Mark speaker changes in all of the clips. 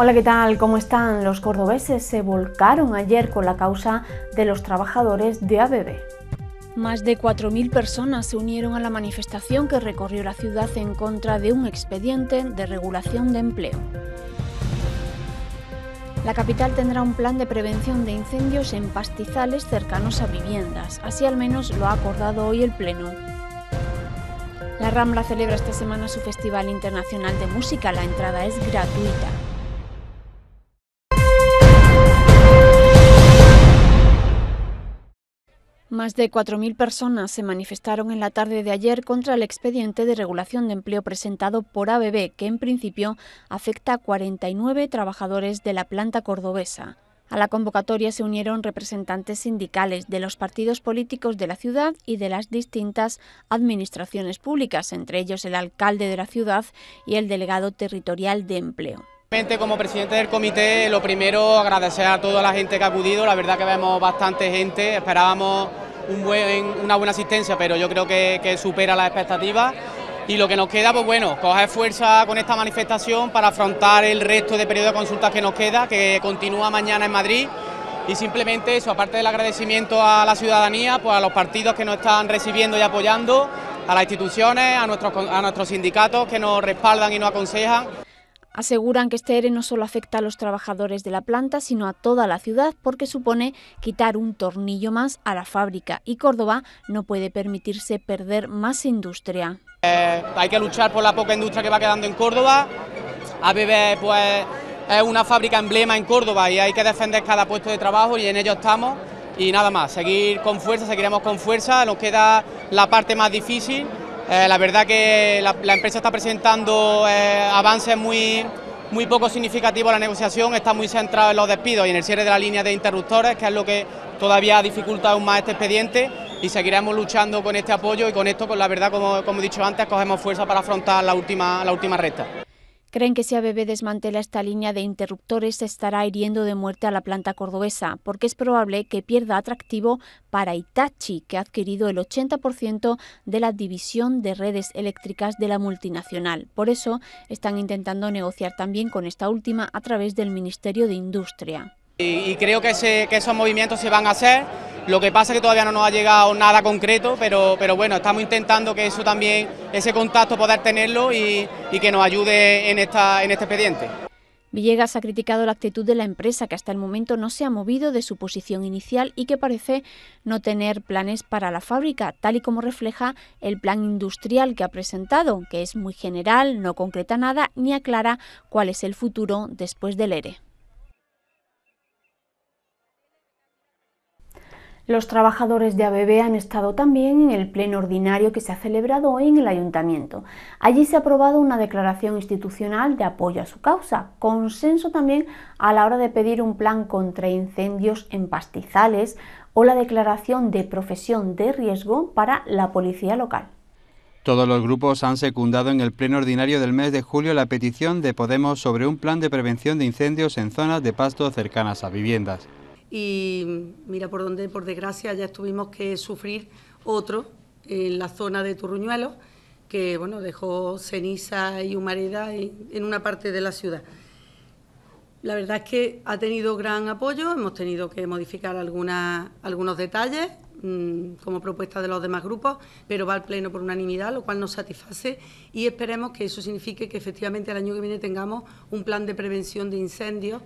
Speaker 1: Hola, ¿qué tal? ¿Cómo están? Los cordobeses se volcaron ayer con la causa de los trabajadores de ABB. Más de 4.000 personas se unieron a la manifestación que recorrió la ciudad en contra de un expediente de regulación de empleo. La capital tendrá un plan de prevención de incendios en pastizales cercanos a viviendas, así al menos lo ha acordado hoy el Pleno. La Rambla celebra esta semana su Festival Internacional de Música, la entrada es gratuita. Más de 4.000 personas se manifestaron en la tarde de ayer contra el expediente de regulación de empleo presentado por ABB, que en principio afecta a 49 trabajadores de la planta cordobesa. A la convocatoria se unieron representantes sindicales de los partidos políticos de la ciudad y de las distintas administraciones públicas, entre ellos el alcalde de la ciudad y el delegado territorial de empleo.
Speaker 2: Como presidente del comité, lo primero agradecer a toda la gente que ha acudido, la verdad que vemos bastante gente, esperábamos una buena asistencia, pero yo creo que, supera las expectativas. Y lo que nos queda, pues bueno, coger fuerza con esta manifestación para afrontar el resto de periodo de consultas que nos queda, que continúa mañana en Madrid. Y simplemente eso, aparte del agradecimiento a la ciudadanía, pues a los partidos que nos están recibiendo y apoyando, a las instituciones, a nuestros, a nuestros sindicatos que nos respaldan y nos aconsejan.
Speaker 1: Aseguran que este ERE no solo afecta a los trabajadores de la planta, sino a toda la ciudad porque supone quitar un tornillo más a la fábrica y Córdoba no puede permitirse perder más industria.
Speaker 2: Eh, hay que luchar por la poca industria que va quedando en Córdoba. ABB pues, es una fábrica emblema en Córdoba y hay que defender cada puesto de trabajo y en ello estamos. Y nada más, seguir con fuerza, seguiremos con fuerza, nos queda la parte más difícil eh, la verdad que la, empresa está presentando eh, avances muy, muy poco significativos en la negociación, está muy centrada en los despidos y en el cierre de la línea de interruptores, que es lo que todavía dificulta aún más este expediente y seguiremos luchando con este apoyo y con esto, la verdad, como, como he dicho antes, cogemos fuerza para afrontar la última, la última recta.
Speaker 1: Creen que si ABB desmantela esta línea de interruptores se estará hiriendo de muerte a la planta cordobesa, porque es probable que pierda atractivo para Itachi, que ha adquirido el 80% de la división de redes eléctricas de la multinacional. Por eso están intentando negociar también con esta última a través del Ministerio de Industria.
Speaker 2: Y, creo que esos movimientos se van a hacer lo que pasa es que todavía no nos ha llegado nada concreto, pero, pero bueno, estamos intentando que eso también, ese contacto, poder tenerlo y, que nos ayude en, esta, en este expediente.
Speaker 1: Villegas ha criticado la actitud de la empresa que hasta el momento no se ha movido de su posición inicial y que parece no tener planes para la fábrica, tal y como refleja el plan industrial que ha presentado, que es muy general, no concreta nada ni aclara cuál es el futuro después del ERE. Los trabajadores de ABB han estado también en el pleno ordinario que se ha celebrado hoy en el ayuntamiento. Allí se ha aprobado una declaración institucional de apoyo a su causa, consenso también a la hora de pedir un plan contra incendios en pastizales o la declaración de profesión de riesgo para la policía local.
Speaker 3: Todos los grupos han secundado en el pleno ordinario del mes de julio la petición de Podemos sobre un plan de prevención de incendios en zonas de pasto cercanas a viviendas
Speaker 4: y mira por donde, por desgracia, ya tuvimos que sufrir otro en la zona de Turruñuelos, que bueno, dejó ceniza y humareda en, una parte de la ciudad. La verdad es que ha tenido gran apoyo, hemos tenido que modificar algunos detalles mm, como propuesta de los demás grupos, pero va al Pleno por unanimidad, lo cual nos satisface y esperemos que eso signifique que efectivamente el año que viene tengamos un plan de prevención de incendios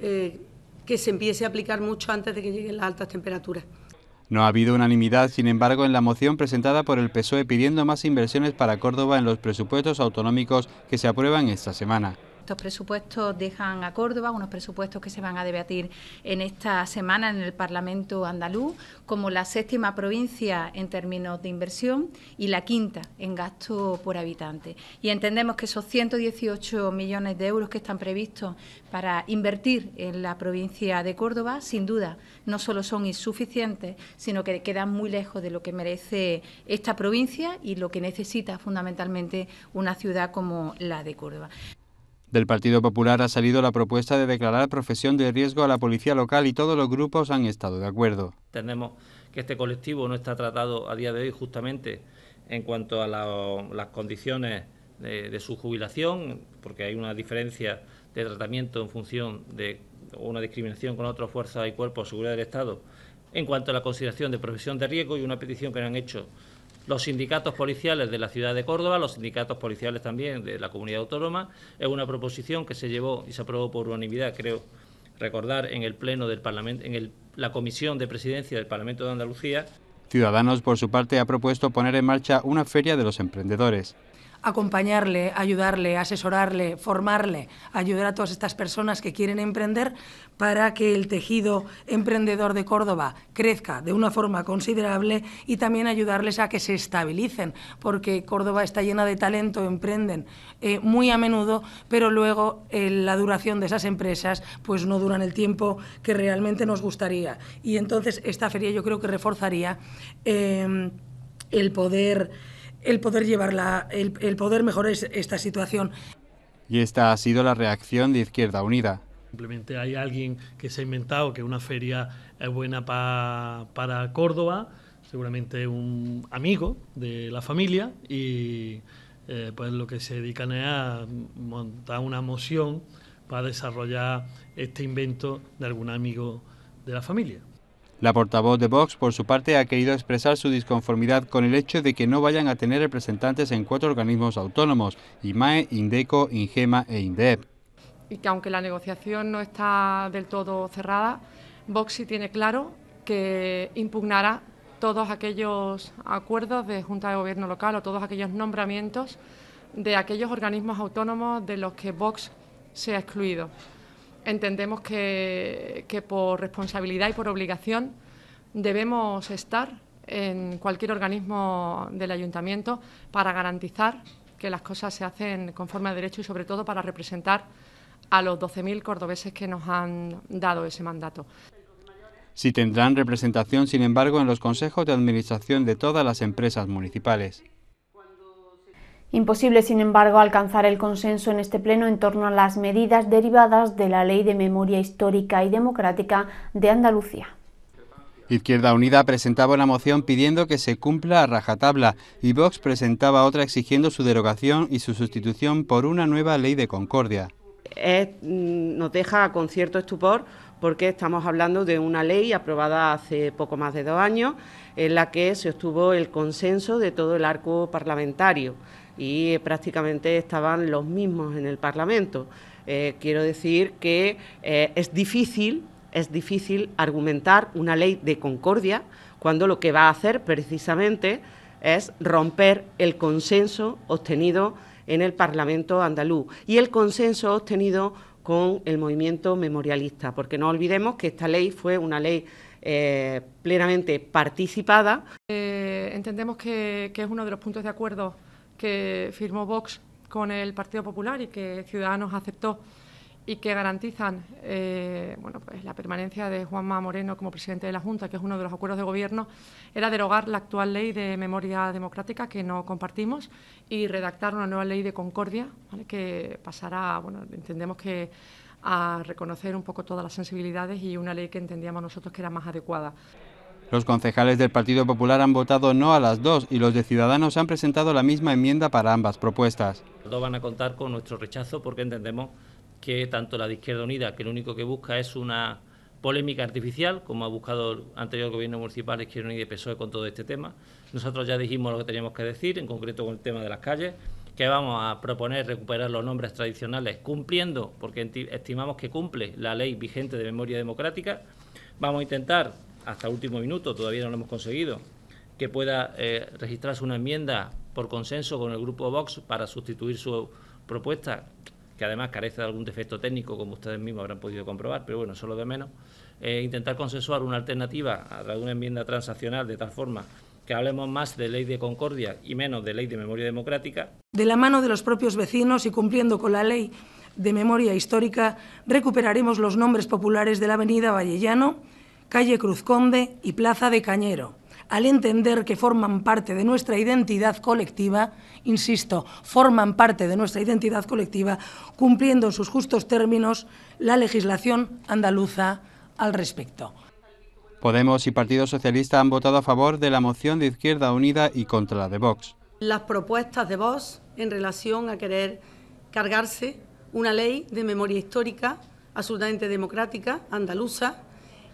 Speaker 4: eh, que se empiece a aplicar mucho antes de que lleguen las altas temperaturas.
Speaker 3: No ha habido unanimidad, sin embargo, en la moción presentada por el PSOE pidiendo más inversiones para Córdoba en los presupuestos autonómicos que se aprueban esta semana.
Speaker 5: Estos presupuestos dejan a Córdoba, unos presupuestos que se van a debatir en esta semana en el Parlamento andaluz, como la séptima provincia en términos de inversión y la quinta en gasto por habitante. Y entendemos que esos 118 millones de euros que están previstos para invertir en la provincia de Córdoba, sin duda, no solo son insuficientes, sino que quedan muy lejos de lo que merece esta provincia y lo que necesita fundamentalmente una ciudad como la de Córdoba.
Speaker 3: Del Partido Popular ha salido la propuesta de declarar profesión de riesgo a la policía local y todos los grupos han estado de acuerdo.
Speaker 6: Entendemos que este colectivo no está tratado a día de hoy justamente en cuanto a las condiciones de, su jubilación, porque hay una diferencia de tratamiento en función de una discriminación con otras fuerzas y cuerpos de seguridad del Estado en cuanto a la consideración de profesión de riesgo y una petición que han hecho los sindicatos policiales de la ciudad de Córdoba, los sindicatos policiales también de la comunidad autónoma. Es una proposición que se llevó y se aprobó por unanimidad, creo recordar, en el Pleno del Parlamento, en la Comisión de Presidencia del Parlamento de Andalucía.
Speaker 3: Ciudadanos, por su parte, ha propuesto poner en marcha una feria de los emprendedores
Speaker 7: acompañarle, ayudarle, asesorarle, formarle, ayudar a todas estas personas que quieren emprender para que el tejido emprendedor de Córdoba crezca de una forma considerable y también ayudarles a que se estabilicen, porque Córdoba está llena de talento, emprenden eh, muy a menudo, pero luego eh, la duración de esas empresas pues no duran el tiempo que realmente nos gustaría. Y entonces esta feria yo creo que reforzaría eh, el poder el poder llevarla, el, poder mejorar esta situación.
Speaker 3: Y esta ha sido la reacción de Izquierda Unida.
Speaker 6: Simplemente hay alguien que se ha inventado que una feria es buena para Córdoba, seguramente un amigo de la familia, y eh, pues lo que se dedican es a montar una moción para desarrollar este invento de algún amigo de la familia.
Speaker 3: La portavoz de Vox, por su parte, ha querido expresar su disconformidad con el hecho de que no vayan a tener representantes en cuatro organismos autónomos, IMAE, INDECO, INGEMA e INDEP.
Speaker 8: Y que aunque la negociación no está del todo cerrada, Vox sí tiene claro que impugnará todos aquellos acuerdos de Junta de Gobierno local o todos aquellos nombramientos de aquellos organismos autónomos de los que Vox se ha excluido. Entendemos que, por responsabilidad y por obligación debemos estar en cualquier organismo del ayuntamiento para garantizar que las cosas se hacen conforme a derecho y sobre todo para representar a los 12.000 cordobeses que nos han dado ese
Speaker 1: mandato.
Speaker 3: Si tendrán representación, sin embargo, en los consejos de administración de todas las empresas municipales.
Speaker 1: Imposible, sin embargo, alcanzar el consenso en este Pleno en torno a las medidas derivadas de la Ley de Memoria Histórica y Democrática de Andalucía.
Speaker 3: Izquierda Unida presentaba una moción pidiendo que se cumpla a rajatabla y Vox presentaba otra exigiendo su derogación y su sustitución por una nueva ley de concordia.
Speaker 4: Mm, nos deja con cierto estupor porque estamos hablando de una ley aprobada hace poco más de dos años en la que se obtuvo el consenso de todo el arco parlamentario y eh, prácticamente estaban los mismos en el Parlamento. Eh, quiero decir que eh, es difícil es difícil argumentar una ley de concordia cuando lo que va a hacer precisamente es romper el consenso obtenido en el Parlamento andaluz y el consenso obtenido con el movimiento memorialista, porque no olvidemos que esta ley fue una ley eh, plenamente participada. Eh,
Speaker 8: entendemos que es uno de los puntos de acuerdo que firmó Vox con el Partido Popular y que Ciudadanos aceptó y que garantizan eh, bueno, pues la permanencia de Juanma Moreno como presidente de la Junta, que es uno de los acuerdos de gobierno, era derogar la actual ley de memoria democrática que no compartimos y redactar una nueva ley de concordia que pasará, bueno, entendemos que a reconocer un poco todas las sensibilidades y una ley que entendíamos nosotros que era más adecuada.
Speaker 3: Los concejales del Partido Popular han votado no a las dos y los de Ciudadanos han presentado la misma enmienda para ambas propuestas.
Speaker 6: Los van a contar con nuestro rechazo porque entendemos que tanto la de Izquierda Unida, que lo único que busca es una polémica artificial, como ha buscado el anterior gobierno municipal Izquierda Unida y PSOE con todo este tema. Nosotros ya dijimos lo que teníamos que decir, en concreto con el tema de las calles, que vamos a proponer recuperar los nombres tradicionales, cumpliendo, porque estimamos que cumple la ley vigente de memoria democrática. Vamos a intentar, hasta último minuto, todavía no lo hemos conseguido, que pueda eh, registrarse una enmienda por consenso con el grupo Vox para sustituir su propuesta que además carece de algún defecto técnico, como ustedes mismos habrán podido comprobar, pero bueno, solo de menos, eh, intentar consensuar una alternativa a través una enmienda transaccional de tal forma que hablemos más de ley de concordia y menos de ley de memoria democrática.
Speaker 7: De la mano de los propios vecinos y cumpliendo con la ley de memoria histórica, recuperaremos los nombres populares de la avenida Vallellano, calle Cruz Conde y plaza de Cañero al entender que forman parte de nuestra identidad colectiva, insisto, forman parte de nuestra identidad colectiva, cumpliendo en sus justos términos la legislación andaluza al respecto.
Speaker 3: Podemos y Partido Socialista han votado a favor de la moción de Izquierda Unida y contra la de Vox.
Speaker 4: Las propuestas de Vox en relación a querer cargarse una ley de memoria histórica absolutamente democrática, andaluza,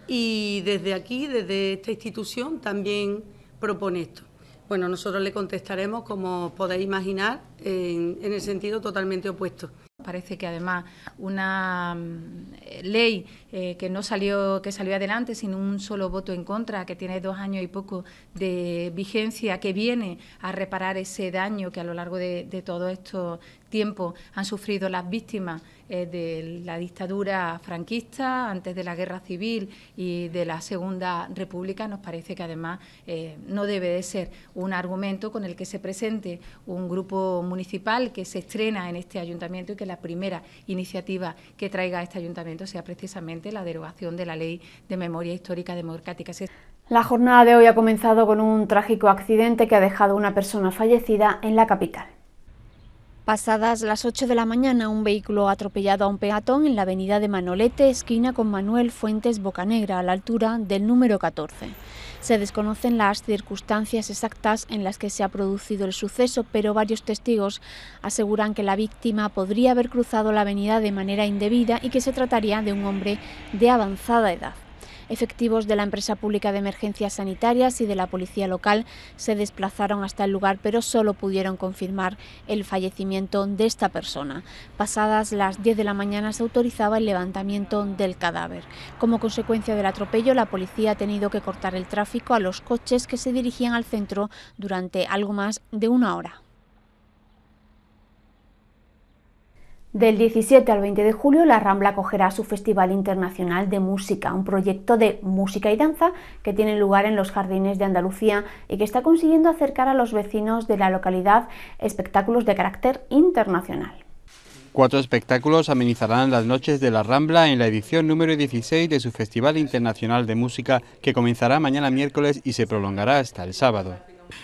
Speaker 4: y desde aquí, desde esta institución, también propone esto. Bueno, nosotros le contestaremos, como podéis imaginar, en, en el sentido totalmente opuesto parece que además una mm, ley eh, que no
Speaker 5: salió que salió adelante sin un solo voto en contra que tiene dos años y poco de vigencia que viene a reparar ese daño que a lo largo de, todo esto tiempo han sufrido las víctimas eh, de la dictadura franquista, antes de la guerra civil y de la Segunda República, nos parece que además eh, no debe de ser un argumento con el que se presente un grupo municipal que se estrena en este ayuntamiento y que la primera iniciativa que traiga este ayuntamiento sea precisamente la derogación de la ley de memoria histórica democrática.
Speaker 1: La jornada de hoy ha comenzado con un trágico accidente que ha dejado una persona fallecida en la capital. Pasadas las 8 de la mañana, un vehículo atropellado a un peatón en la avenida de Manolete, esquina con Manuel Fuentes Bocanegra, a la altura del número 14. Se desconocen las circunstancias exactas en las que se ha producido el suceso, pero varios testigos aseguran que la víctima podría haber cruzado la avenida de manera indebida y que se trataría de un hombre de avanzada edad. Efectivos de la empresa pública de emergencias sanitarias y de la policía local se desplazaron hasta el lugar, pero solo pudieron confirmar el fallecimiento de esta persona. Pasadas las 10 de la mañana se autorizaba el levantamiento del cadáver. Como consecuencia del atropello, la policía ha tenido que cortar el tráfico a los coches que se dirigían al centro durante algo más de una hora. Del 17 al 20 de julio, la Rambla acogerá su Festival Internacional de Música, un proyecto de música y danza que tiene lugar en los jardines de Andalucía y que está consiguiendo acercar a los vecinos de la localidad espectáculos de carácter internacional.
Speaker 3: Cuatro espectáculos amenizarán las noches de la Rambla en la edición número 16 de su Festival Internacional de Música que comenzará mañana miércoles y se prolongará hasta el sábado.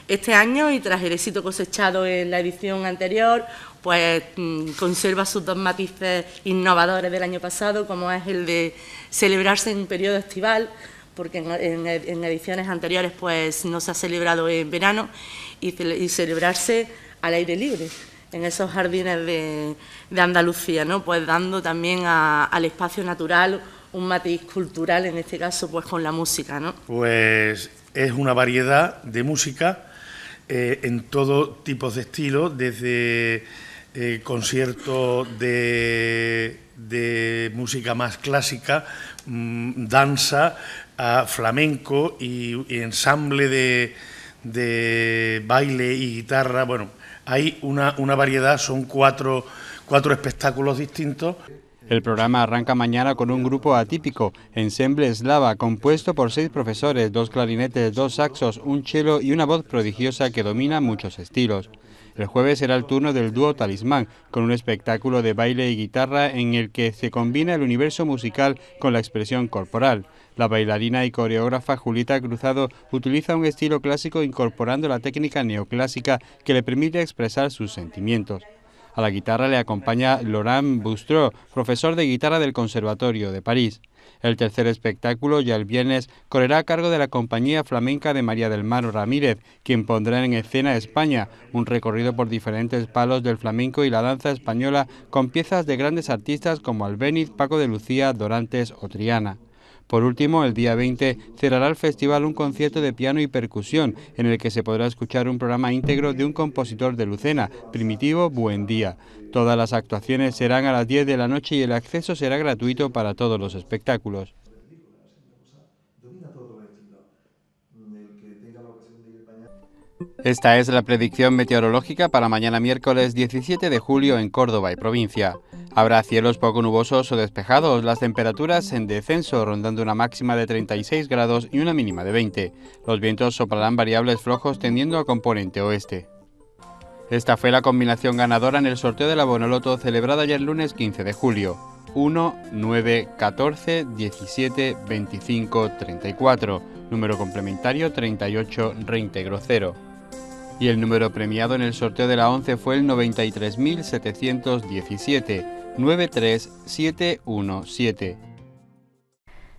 Speaker 4: Este año, y tras el éxito cosechado en la edición anterior, pues mm, conserva sus dos matices innovadores del año pasado, como es el de celebrarse en un periodo estival, porque en, ediciones anteriores pues no se ha celebrado en verano, y, celebrarse al aire libre, en esos jardines de, Andalucía, ¿no? pues dando también al espacio natural un matiz cultural, en este caso pues con la música. ¿no?
Speaker 3: Pues es una variedad de música
Speaker 6: eh, en todo tipo de estilo... desde eh, conciertos de, música más clásica, mm, danza, a flamenco y, ensamble
Speaker 3: de, baile y guitarra. Bueno, hay una, variedad, son cuatro espectáculos distintos. El programa arranca mañana con un grupo atípico, ensemble Slava, compuesto por seis profesores, dos clarinetes, dos saxos, un cello y una voz prodigiosa que domina muchos estilos. El jueves será el turno del dúo Talismán, con un espectáculo de baile y guitarra en el que se combina el universo musical con la expresión corporal. La bailarina y coreógrafa Julita Cruzado utiliza un estilo clásico incorporando la técnica neoclásica que le permite expresar sus sentimientos. A la guitarra le acompaña Laurent Boustreau, profesor de guitarra del Conservatorio de París. El tercer espectáculo, ya el viernes, correrá a cargo de la compañía flamenca de María del Mar Ramírez, quien pondrá en escena España, un recorrido por diferentes palos del flamenco y la danza española con piezas de grandes artistas como Albéniz, Paco de Lucía, Dorantes o Triana. Por último, el día 20 cerrará el festival un concierto de piano y percusión, en el que se podrá escuchar un programa íntegro de un compositor de Lucena, Primitivo Buendía. Todas las actuaciones serán a las 10 de la noche y el acceso será gratuito para todos los espectáculos. Esta es la predicción meteorológica para mañana miércoles 17 de julio en Córdoba y provincia. Habrá cielos poco nubosos o despejados, las temperaturas en descenso rondando una máxima de 36 grados y una mínima de 20. Los vientos soplarán variables flojos tendiendo a componente oeste. Esta fue la combinación ganadora en el sorteo de la Bonoloto celebrada ayer lunes 15 de julio. 1, 9, 14, 17, 25, 34, número complementario 38, reintegro 0 y el número premiado en el sorteo de la 11 fue el 93.717-93717.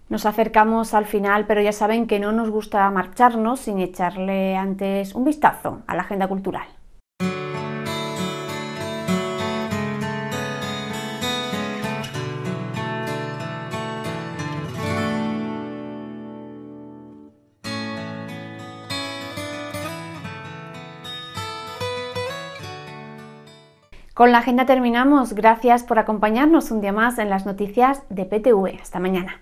Speaker 1: Nos acercamos al final, pero ya saben que no nos gusta marcharnos sin echarle antes un vistazo a la agenda cultural. Con la agenda terminamos. Gracias por acompañarnos un día más en las noticias de PTV. Hasta mañana.